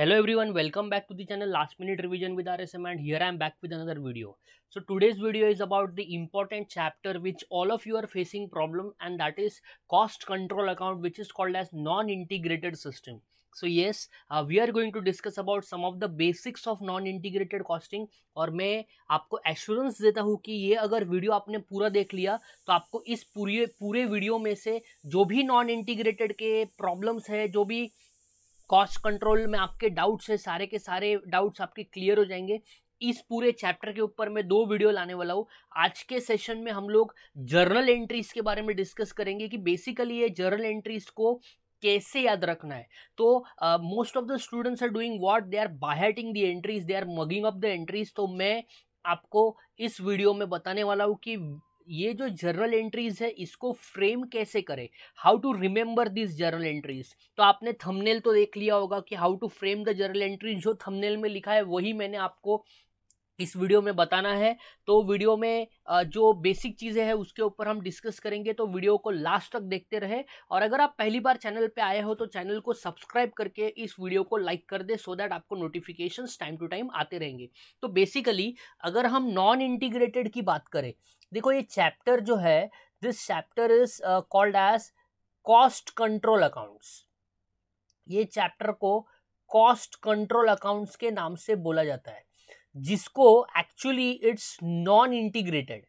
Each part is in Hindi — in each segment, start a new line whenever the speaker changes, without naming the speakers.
Hello everyone welcome back to the channel last minute revision with R S M and here I am back with another video so today's video is about the important chapter which all of you are facing problem and that is cost control account which is called as non integrated system so yes we are going to discuss about some of the basics of non integrated costing और मैं आपको एश्योरेंस देता हूँ कि ये अगर वीडियो आपने पूरा देख लिया तो आपको इस पूरे पूरे वीडियो में से जो भी नॉन इंटीग्रेटेड के प्रॉब्लम्स है जो भी कॉस्ट कंट्रोल में आपके डाउट्स है सारे के सारे डाउट्स आपके क्लियर हो जाएंगे इस पूरे चैप्टर के ऊपर मैं दो वीडियो लाने वाला हूँ आज के सेशन में हम लोग जर्नल एंट्रीज के बारे में डिस्कस करेंगे कि बेसिकली ये जर्नल एंट्रीज को कैसे याद रखना है तो most of the students are doing what they are biting the entries they are mugging of the entries तो मैं आपको इस वीडियो में बताने वाला हूँ कि ये जो जर्नल एंट्रीज है इसको फ्रेम कैसे करें how to remember this journal entries तो आपने थंबनेल तो देख लिया होगा कि how to frame the journal entries जो थंबनेल में लिखा है वही मैंने आपको इस वीडियो में बताना है तो वीडियो में जो बेसिक चीज़ें हैं उसके ऊपर हम डिस्कस करेंगे तो वीडियो को लास्ट तक देखते रहे और अगर आप पहली बार चैनल पे आए हो तो चैनल को सब्सक्राइब करके इस वीडियो को लाइक कर दे सो दैट आपको नोटिफिकेशन टाइम टू टाइम आते रहेंगे तो बेसिकली अगर हम नॉन इंटीग्रेटेड की बात करें देखो ये चैप्टर जो है this chapter is called as cost control accounts ये चैप्टर को कॉस्ट कंट्रोल अकाउंट्स के नाम से बोला जाता है जिसको एक्चुअली इट्स नॉन इंटीग्रेटेड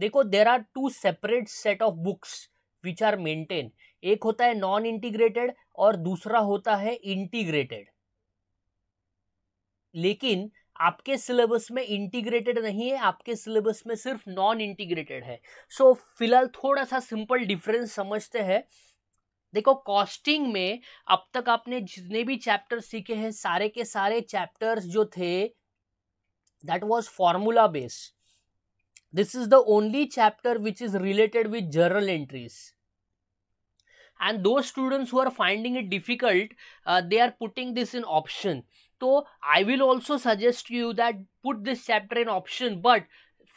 देखो there are two separate set of books which are maintain एक होता है नॉन इंटीग्रेटेड और दूसरा होता है इंटीग्रेटेड लेकिन आपके सिलेबस में इंटीग्रेटेड नहीं है आपके सिलेबस में सिर्फ नॉन इंटीग्रेटेड है सो so, फिलहाल थोड़ा सा सिंपल डिफरेंस समझते हैं देखो कॉस्टिंग में अब तक आपने जितने भी चैप्टर सीखे हैं सारे के सारे चैप्टर्स जो थे that was formula based. This is the only chapter which is related with journal entries. And those students who are finding it difficult, uh, they are putting this in option. So I will also suggest to you that put this chapter in option, but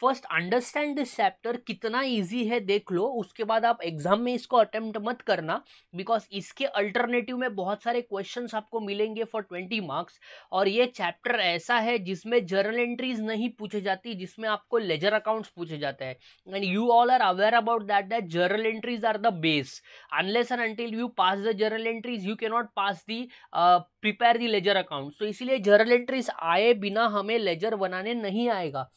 first understand this chapter कितना इजी है देख लो उसके बाद आप एग्जाम में इसको अटेम्प्ट मत करना बिकॉज इसके अल्टरनेटिव में बहुत सारे क्वेश्चन आपको मिलेंगे फॉर ट्वेंटी मार्क्स और ये चैप्टर ऐसा है जिसमें जर्नल एंट्रीज नहीं पूछी जाती जिसमें आपको लेजर अकाउंट्स पूछे जाते हैं and you all are aware about that that journal entries are the base unless and until you pass the journal entries you cannot pass the prepare the ledger account तो इसीलिए जर्नल एंट्रीज आए बिना हमें लेजर बनाने नहीं आएगा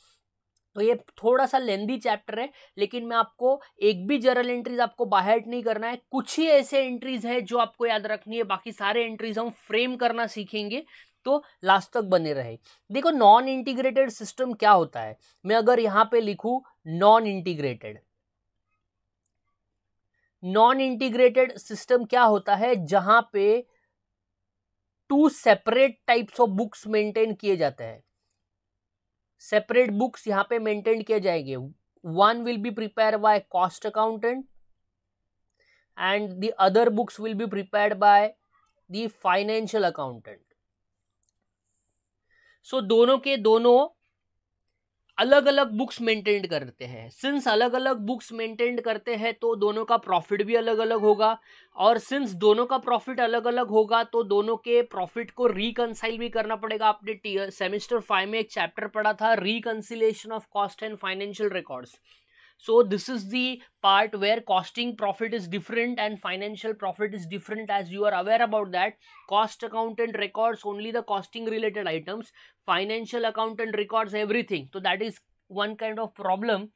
तो ये थोड़ा सा लेंदी चैप्टर है लेकिन मैं आपको एक भी जर्नल एंट्रीज आपको बाहर नहीं करना है कुछ ही ऐसे एंट्रीज है जो आपको याद रखनी है बाकी सारे एंट्रीज हम फ्रेम करना सीखेंगे तो लास्ट तक बने रहे देखो नॉन इंटीग्रेटेड सिस्टम क्या होता है मैं अगर यहां पे लिखू non integrated non integrated system क्या होता है जहां पे two separate types of books maintain किए जाते हैं सेपरेट बुक्स यहाँ पे मेंटेन किए जाएंगे one will be prepare by cost accountant and the other books will be prepare by the financial accountant so दोनों के दोनों अलग अलग बुक्स मेंटेन करते हैं सिंस अलग अलग बुक्स मेंटेन करते हैं तो दोनों का प्रॉफिट भी अलग अलग होगा और सिंस दोनों का प्रॉफिट अलग अलग होगा तो दोनों के प्रॉफिट को रिकनसाइल भी करना पड़ेगा आपने सेमेस्टर फाइव में एक चैप्टर पढ़ा था reconciliation of cost and financial records So this is the part where costing profit is different and financial profit is different as you are aware about that. Cost accountant records only the costing related items. Financial accountant records everything. So that is one kind of problem.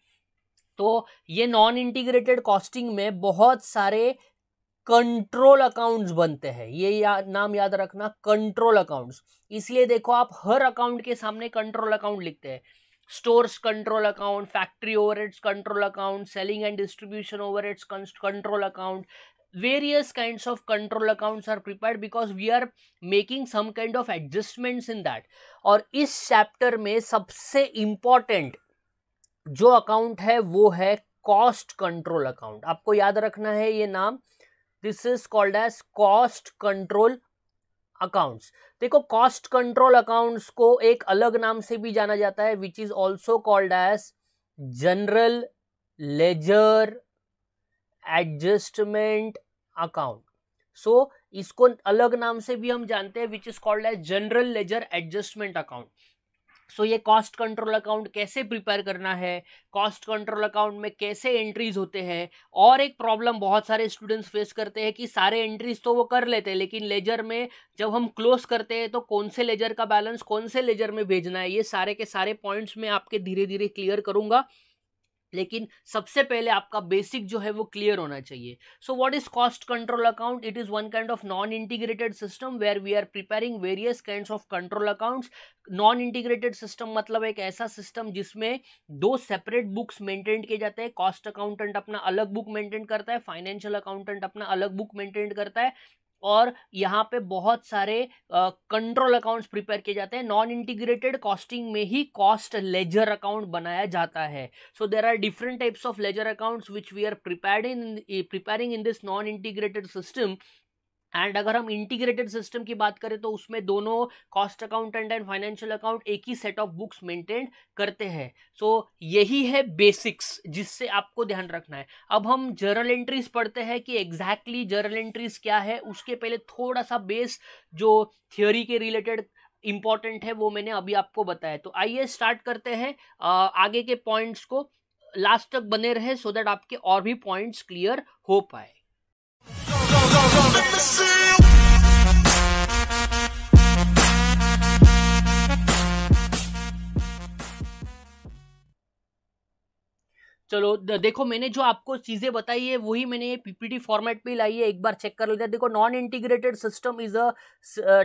तो ये नॉन इंटीग्रेटेड कॉस्टिंग में बहुत सारे कंट्रोल अकाउंट्स बनते हैं ये या, नाम याद रखना कंट्रोल अकाउंट्स इसलिए देखो आप हर अकाउंट के सामने कंट्रोल अकाउंट लिखते हैं stores control account factory overheads control account selling and distribution overheads control account various kinds of control accounts are prepared because we are making some kind of adjustments in that और इस चैप्टर में सबसे इम्पॉर्टेंट जो अकाउंट है वो है कॉस्ट कंट्रोल अकाउंट आपको याद रखना है ये नाम this is called as cost control accounts देखो कॉस्ट कंट्रोल अकाउंट्स को एक अलग नाम से भी जाना जाता है which is also called as general ledger adjustment account so इसको अलग नाम से भी हम जानते हैं which is called as general ledger adjustment account so ये कॉस्ट कंट्रोल अकाउंट कैसे प्रिपेयर करना है कॉस्ट कंट्रोल अकाउंट में कैसे एंट्रीज होते हैं और एक प्रॉब्लम बहुत सारे स्टूडेंट्स फेस करते हैं कि सारे एंट्रीज तो वो कर लेते हैं लेकिन लेजर में जब हम क्लोज करते हैं तो कौन से लेजर का बैलेंस कौन से लेजर में भेजना है ये सारे के सारे पॉइंट्स में आपके धीरे धीरे क्लियर करूंगा लेकिन सबसे पहले आपका बेसिक जो है वो क्लियर होना चाहिए so what is cost control account it is one kind of non integrated system where we are preparing various kind of control accounts non integrated system मतलब एक ऐसा सिस्टम जिसमें दो सेपरेट बुक्स मेंटेन किए जाते हैं कॉस्ट अकाउंटेंट अपना अलग बुक मेंटेन करता है फाइनेंशियल अकाउंटेंट अपना अलग बुक मेंटेन करता है और यहाँ पे बहुत सारे कंट्रोल अकाउंट्स प्रिपेयर किए जाते हैं नॉन इंटीग्रेटेड कॉस्टिंग में ही कॉस्ट लेजर अकाउंट बनाया जाता है so there are different types of ledger accounts which we are prepare in preparing in this non integrated system and अगर हम इंटीग्रेटेड सिस्टम की बात करें तो उसमें दोनों cost accountant and financial account एक ही सेट ऑफ बुक्स मेंटेन करते हैं सो so, यही है बेसिक्स जिससे आपको ध्यान रखना है अब हम जर्नल एंट्रीज पढ़ते हैं कि एग्जैक्टली जर्नल एंट्रीज क्या है उसके पहले थोड़ा सा बेस जो थियोरी के रिलेटेड इंपॉर्टेंट है वो मैंने अभी आपको बताया तो आइए स्टार्ट करते हैं आगे के पॉइंट्स को लास्ट तक बने रहे सो so दैट आपके और भी पॉइंट्स क्लियर हो पाए चलो देखो मैंने जो आपको चीज़ें बताई है वही मैंने ये पीपीटी फॉर्मेट पे लाई है एक बार चेक कर लेते हैं देखो non integrated system is a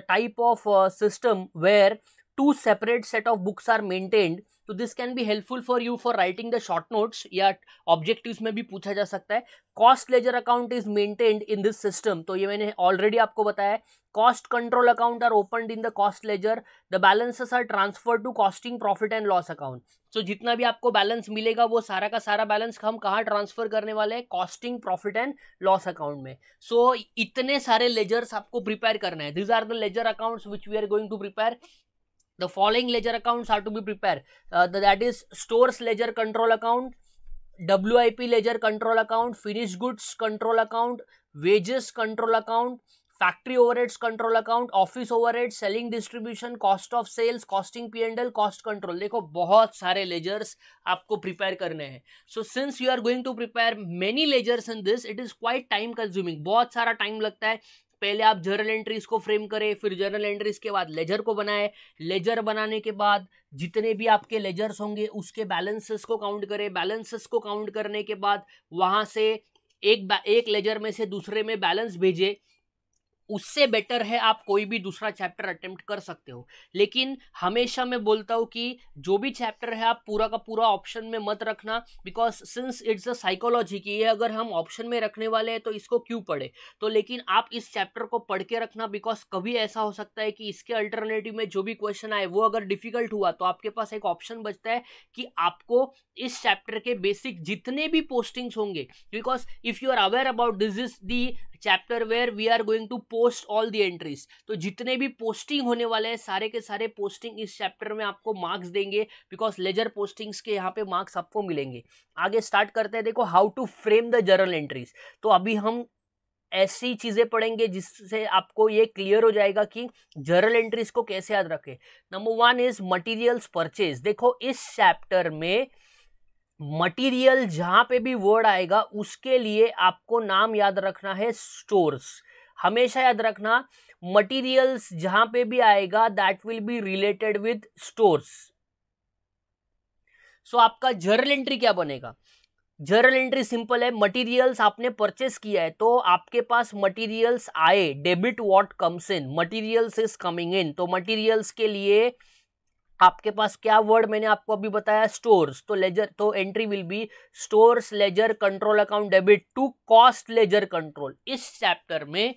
type of system where two separate set of books are maintained तो this can be helpful for you for writing the short notes या ऑब्जेक्टिव्स में भी पूछा जा सकता है cost ledger account is maintained in this system तो ये मैंने ऑलरेडी आपको बताया cost control account are open in the cost ledger the balances are transfer to costing profit and loss account so जितना भी आपको बैलेंस मिलेगा वो सारा का सारा बैलेंस हम कहाँ ट्रांसफर करने वाले हैं costing profit and loss account में सो so, इतने सारे लेजर्स आपको प्रिपेयर करना है these are the ledger accounts which we are going to prepare the following ledger accounts are to be prepared uh, the, that is stores ledger control account wip ledger control account finished goods control account wages control account factory overheads control account office overheads selling distribution cost of sales costing P&L cost control देखो बहुत सारे ledgers आपको prepare करने हैं so since you are going to prepare many ledgers in this it is quite time consuming बहुत सारा time लगता है पहले आप जर्नल एंट्रीज को फ्रेम करें फिर जर्नल एंट्रीज के बाद लेजर को बनाए लेजर बनाने के बाद जितने भी आपके लेजर्स होंगे उसके बैलेंसेस को काउंट करें बैलेंसेस को काउंट करने के बाद वहां से एक एक लेजर में से दूसरे में बैलेंस भेजे उससे बेटर है आप कोई भी दूसरा चैप्टर अटेम्प्ट कर सकते हो लेकिन हमेशा मैं बोलता हूँ कि जो भी चैप्टर है आप पूरा का पूरा ऑप्शन में मत रखना because since it's a psychology की ये अगर हम ऑप्शन में रखने वाले हैं तो इसको क्यों पढ़े तो लेकिन आप इस चैप्टर को पढ़ के रखना बिकॉज कभी ऐसा हो सकता है कि इसके अल्टरनेटिव में जो भी क्वेश्चन आए वो अगर डिफिकल्ट हुआ तो आपके पास एक ऑप्शन बचता है कि आपको इस चैप्टर के बेसिक जितने भी पोस्टिंग्स होंगे because if you are aware about this is the chapter where we are going to post all the entries तो जितने भी पोस्टिंग होने वाले हैं सारे के सारे पोस्टिंग इस चैप्टर में आपको मार्क्स देंगे बिकॉज लेजर पोस्टिंग्स के यहाँ पे मार्क्स आपको मिलेंगे आगे स्टार्ट करते हैं देखो how to frame the journal entries तो अभी हम ऐसी चीज़ें पढ़ेंगे जिससे आपको ये क्लियर हो जाएगा कि जर्नल एंट्रीज को कैसे याद रखें number one is materials purchase देखो इस चैप्टर में मटेरियल जहाँ पे भी वर्ड आएगा उसके लिए आपको नाम याद रखना है स्टोर्स हमेशा याद रखना मटेरियल्स जहाँ पे भी आएगा that will be related with stores so आपका जर्नल एंट्री क्या बनेगा जर्नल एंट्री सिंपल है मटेरियल्स आपने परचेस किया है तो आपके पास मटेरियल्स आए debit what comes in materials is coming in तो मटेरियल्स के लिए आपके पास क्या वर्ड मैंने आपको अभी बताया स्टोर्स तो लेजर तो entry will be stores ledger control account debit to cost ledger control इस चैप्टर में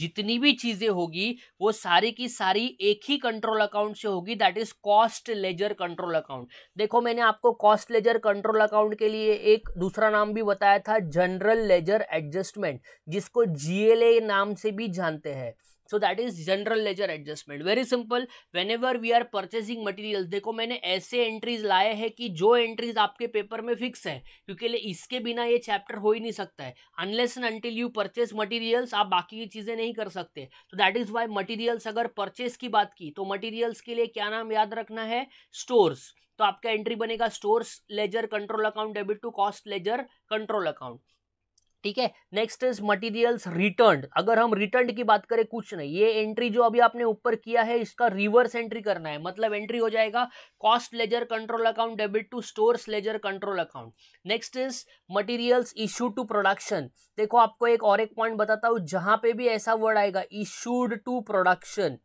जितनी भी चीजें होगी वो सारी की सारी एक ही कंट्रोल अकाउंट से होगी that is cost ledger control account देखो मैंने आपको कॉस्ट लेजर कंट्रोल अकाउंट के लिए एक दूसरा नाम भी बताया था जनरल लेजर एडजस्टमेंट जिसको जीएलए नाम से भी जानते हैं so that is general ledger adjustment very simple whenever we are purchasing material देखो मैंने ऐसे एंट्रीज लाए हैं कि जो एंट्रीज आपके पेपर में फिक्स है क्योंकि इसके बिना ये चैप्टर हो ही नहीं सकता है unless and until you purchase materials आप बाकी की चीज़ें नहीं कर सकते तो दैट इज वाई मटीरियल्स अगर परचेज की बात की तो मटीरियल्स के लिए क्या नाम याद रखना है स्टोर्स तो आपका एंट्री बनेगा stores ledger control account debit to cost ledger control account ठीक है नेक्स्ट इज मटीरियल रिटर्न अगर हम रिटर्न की बात करें कुछ नहीं ये एंट्री जो अभी आपने ऊपर किया है इसका रिवर्स एंट्री करना है मतलब एंट्री हो जाएगा cost ledger control account debit to stores ledger control account next is material issue to production देखो आपको एक और एक पॉइंट बताता हूँ जहां पे भी ऐसा वर्ड आएगा issued to production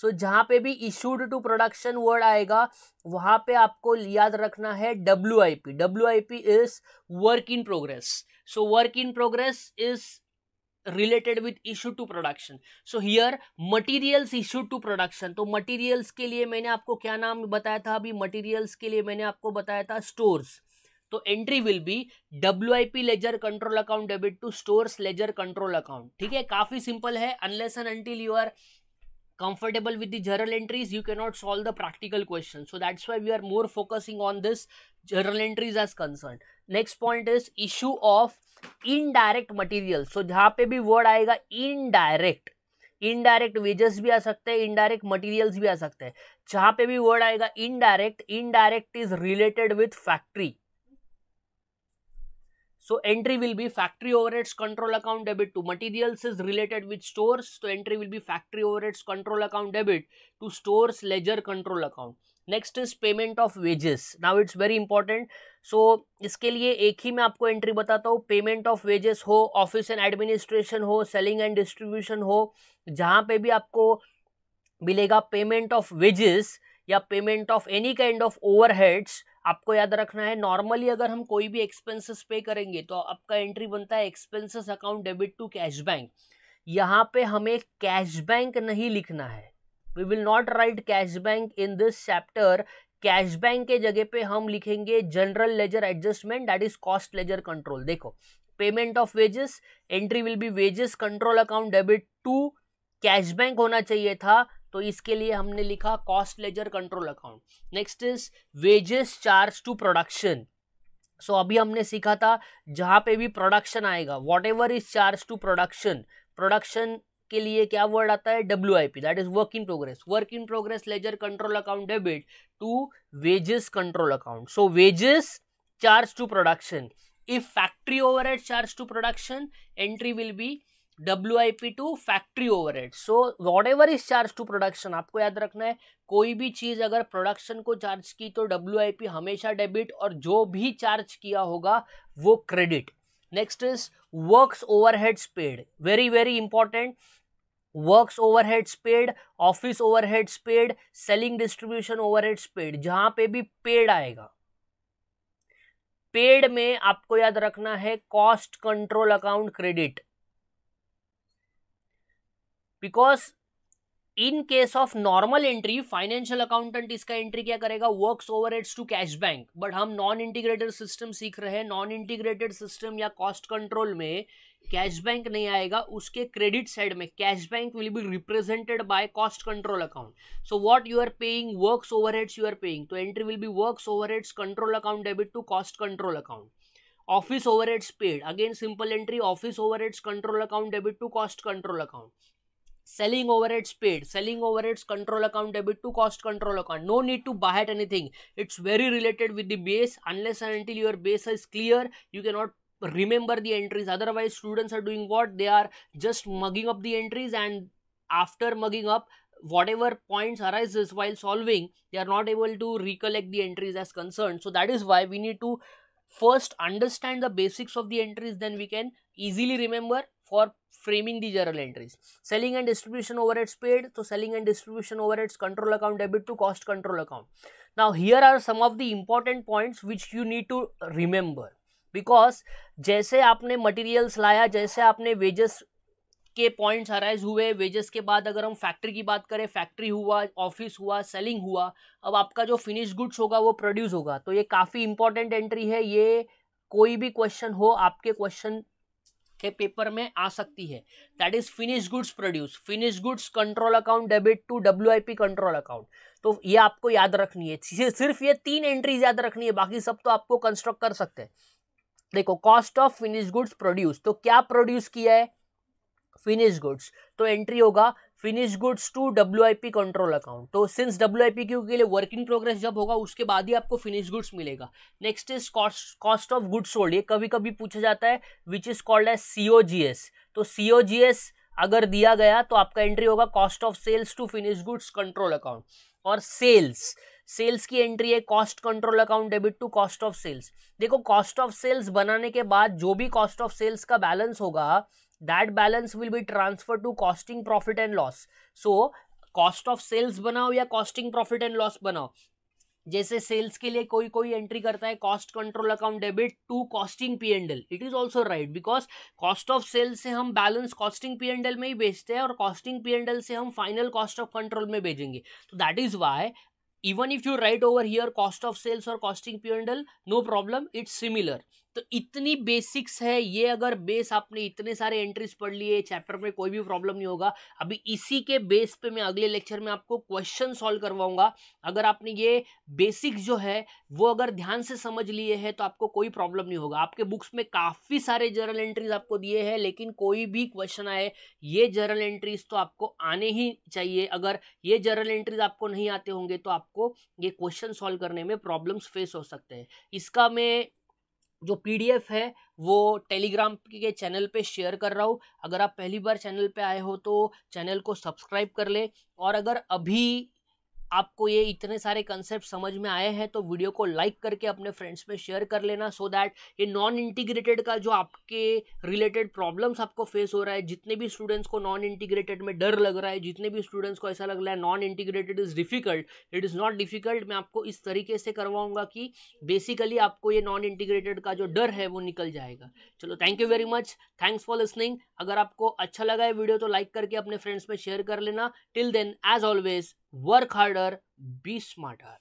so so, जहाँ पे भी इशूड टू प्रोडक्शन वर्ड आएगा वहां पे आपको याद रखना है W I P W I P is work in progress So work in progress is related with issue to production so here materials issue to production तो मटेरियल्स के लिए मैंने आपको क्या नाम बताया था अभी मटेरियल्स के लिए मैंने आपको बताया था स्टोर्स तो entry will be W I P ledger control account debit to stores ledger control account ठीक है काफी सिंपल है unless and until you are comfortable with the journal entries you cannot solve the practical question so that's why we are more focusing on this journal entries as concerned next point is issue of indirect material so यहाँ pe bhi word aayega indirect indirect wages भी आ सकते हैं इनडायरेक्ट मटेरियल्स भी आ सकते हैं जहां पे भी वर्ड आएगा indirect indirect is related with factory so entry will be factory over overheads control account debit to materials is related with stores तो entry will be factory over overheads control account debit to store ledger control account next is payment of wages now it's very important so इसके लिए एक ही मैं आपको एंट्री बताता हूँ पेमेंट ऑफ वेजेस हो ऑफिस एंड एडमिनिस्ट्रेशन हो सेलिंग एंड डिस्ट्रीब्यूशन हो जहाँ पे भी आपको मिलेगा पेमेंट ऑफ वेजेस या payment of any kind of overheads आपको याद रखना है नॉर्मली अगर हम कोई भी एक्सपेंसेस पे करेंगे तो आपका एंट्री बनता है expenses account debit to cash bank यहाँ पे हमें कैश बैंक नहीं लिखना है we will not write cash bank in this chapter cash bank के जगह पे हम लिखेंगे general ledger adjustment that is cost ledger control देखो payment of wages entry will be wages control account debit to cash bank होना चाहिए था तो इसके लिए हमने लिखा cost ledger control account next is wages charge to production so अभी हमने सीखा था जहाँ पे भी प्रोडक्शन आएगा whatever is charge to production production के लिए क्या वर्ड आता है W I P that is work in progress work in progress ledger control account debit to wages control account so wages charge to production if factory overhead charge to production entry will be WIP factory factory so whatever is charge to production आपको याद रखना है कोई भी चीज़ अगर प्रोडक्शन को चार्ज की तो WIP हमेशा डेबिट और जो भी चार्ज किया होगा वो credit next is overhead spent very very important works head spent office overhead spent selling distribution head spent जहां पे भी पेड आएगा पेड में आपको याद रखना है cost control account credit because in case of normal entry financial accountant इसका एंट्री क्या करेगा works over to cash bank but हम नॉन इंटीग्रेटेड सिस्टम सीख रहे हैं नॉन इंटीग्रेटेड सिस्टम या कॉस्ट कंट्रोल में कैश बैंक नहीं आएगा उसके क्रेडिट साइड में cash bank will be represented by cost control account so what you are paying works overheads you are paying तो entry will B works overheads control account debit to cost control account office overheads paid again simple entry office overheads control account debit to cost control account selling overheads paid selling overheads control account debit to cost control account no need to buy at anything it's very related with the base unless and until your base is clear you cannot remember the entries otherwise students are doing what they are just mugging up the entries and after mugging up whatever points arises while solving they are not able to recollect the entries as concerned so that is why we need to first understand the basics of the entries then we can easily remember for framing the journal entries selling and distribution overheads paid तो selling and distribution overheads control account debit to cost control account now here are some of the important point which you need to remember because जैसे आपने मटेरियल्स लाया जैसे आपने वेजेस के पॉइंट अराइज हुए वेजेस के बाद अगर हम फैक्ट्री की बात करें फैक्ट्री हुआ ऑफिस हुआ सेलिंग हुआ अब आपका जो फिनिश गुड्स होगा वो प्रोड्यूस होगा तो ये काफ़ी इंपॉर्टेंट एंट्री है ये कोई भी क्वेश्चन हो आपके क्वेश्चन के पेपर में आ सकती है that is finish goods produce finish goods control account debit to W control account तो ये आपको याद रखनी है सिर्फ ये तीन एंट्रीज याद रखनी है बाकी सब तो आपको कंस्ट्रक्ट कर सकते हैं देखो cost of finish goods produce तो क्या प्रोड्यूस किया है फिनिश गुड्स तो एंट्री होगा finish goods to W I P control account तो सिंस डब्ल्यू आई पी क्यू के लिए वर्किंग प्रोग्रेस जब होगा उसके बाद ही आपको फिनिश गुड्स मिलेगा next is cost cost of goods sold ये कभी कभी पूछा जाता है which is called as C O G S तो सी ओ जी एस अगर दिया गया तो आपका एंट्री होगा cost of sales to finish goods control account और सेल्स सेल्स की एंट्री है cost control account debit to cost of sales देखो कॉस्ट ऑफ सेल्स बनाने के बाद जो भी कॉस्ट ऑफ सेल्स का बैलेंस होगा that balance will be transfer to costing profit and loss so cost of sales बनाओ या कॉस्टिंग प्रॉफिट एंड लॉस बनाओ जैसे सेल्स के लिए कोई कोई एंट्री करता है cost control account debit to costing P and L it is also right because cost of sales से हम balance costing P and L में ही बेचते हैं और कॉस्टिंग पी एंड एल से हम फाइनल कॉस्ट ऑफ कंट्रोल में भेजेंगे तो that is why even you write over here cost of sales और costing P and L no problem it's similar तो इतनी बेसिक्स है ये अगर बेस आपने इतने सारे एंट्रीज पढ़ लिए चैप्टर में कोई भी प्रॉब्लम नहीं होगा अभी इसी के बेस पे मैं अगले लेक्चर में आपको क्वेश्चन सॉल्व करवाऊंगा अगर आपने ये बेसिक्स जो है वो अगर ध्यान से समझ लिए हैं तो आपको कोई प्रॉब्लम नहीं होगा आपके बुक्स में काफ़ी सारे जर्नल एंट्रीज आपको दिए हैं लेकिन कोई भी क्वेश्चन आए ये जर्नल एंट्रीज तो आपको आने ही चाहिए अगर ये जर्नल एंट्रीज आपको नहीं आते होंगे तो आपको ये क्वेश्चन सॉल्व करने में प्रॉब्लम्स फेस हो सकते हैं इसका मैं जो पी है वो टेलीग्राम के चैनल पे शेयर कर रहा हूँ अगर आप पहली बार चैनल पे आए हो तो चैनल को सब्सक्राइब कर ले और अगर अभी आपको ये इतने सारे कंसेप्ट समझ में आए हैं तो वीडियो को लाइक करके अपने फ्रेंड्स में शेयर कर लेना सो so दैट ये नॉन इंटीग्रेटेड का जो आपके रिलेटेड प्रॉब्लम्स आपको फेस हो रहा है जितने भी स्टूडेंट्स को नॉन इंटीग्रेटेड में डर लग रहा है जितने भी स्टूडेंट्स को ऐसा लग रहा है non integrated is difficult it is not difficult मैं आपको इस तरीके से करवाऊंगा कि बेसिकली आपको ये नॉन इंटीग्रेटेड का जो डर है वो निकल जाएगा चलो thank you very much thanks for listening अगर आपको अच्छा लगा है वीडियो तो लाइक करके अपने फ्रेंड्स में शेयर कर लेना till then as always work harder, be smarter.